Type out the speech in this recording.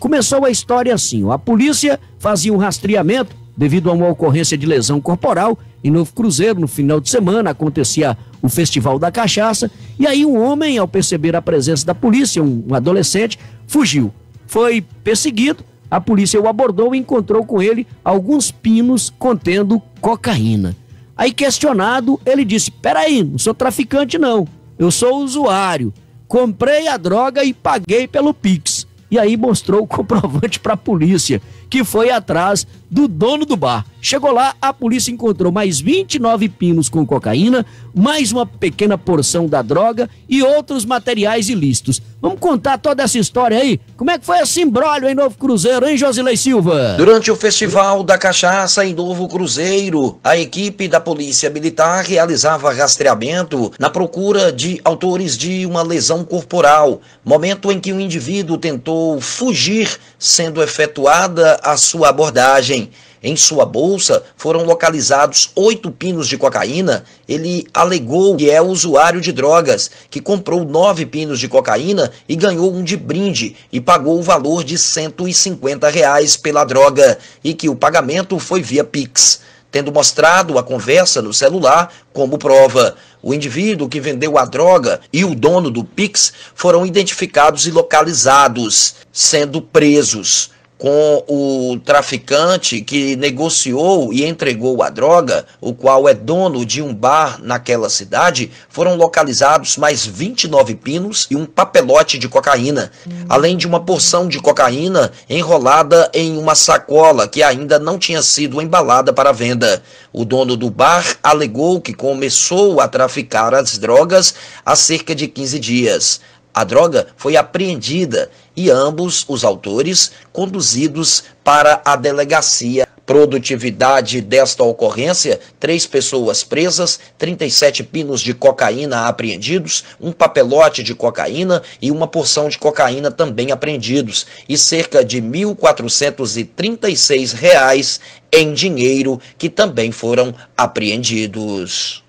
Começou a história assim: a polícia fazia um rastreamento devido a uma ocorrência de lesão corporal em Novo Cruzeiro. No final de semana acontecia o Festival da Cachaça. E aí, um homem, ao perceber a presença da polícia, um, um adolescente, fugiu. Foi perseguido, a polícia o abordou e encontrou com ele alguns pinos contendo cocaína. Aí, questionado, ele disse: Peraí, não sou traficante, não. Eu sou usuário. Comprei a droga e paguei pelo Pix e aí mostrou o comprovante para a polícia, que foi atrás do dono do bar. Chegou lá, a polícia encontrou mais 29 pinos com cocaína, mais uma pequena porção da droga e outros materiais ilícitos. Vamos contar toda essa história aí? Como é que foi esse embrólio em Novo Cruzeiro, hein, Josilei Silva? Durante o Festival da Cachaça em Novo Cruzeiro, a equipe da Polícia Militar realizava rastreamento na procura de autores de uma lesão corporal, momento em que o um indivíduo tentou fugir, sendo efetuada a sua abordagem. Em sua bolsa foram localizados oito pinos de cocaína. Ele alegou que é usuário de drogas, que comprou nove pinos de cocaína e ganhou um de brinde e pagou o valor de 150 reais pela droga e que o pagamento foi via Pix tendo mostrado a conversa no celular como prova. O indivíduo que vendeu a droga e o dono do Pix foram identificados e localizados, sendo presos com o traficante que negociou e entregou a droga, o qual é dono de um bar naquela cidade, foram localizados mais 29 pinos e um papelote de cocaína, além de uma porção de cocaína enrolada em uma sacola que ainda não tinha sido embalada para venda. O dono do bar alegou que começou a traficar as drogas há cerca de 15 dias. A droga foi apreendida e ambos os autores conduzidos para a delegacia. Produtividade desta ocorrência: três pessoas presas, 37 pinos de cocaína apreendidos, um papelote de cocaína e uma porção de cocaína também apreendidos, e cerca de R$ 1.436 em dinheiro que também foram apreendidos.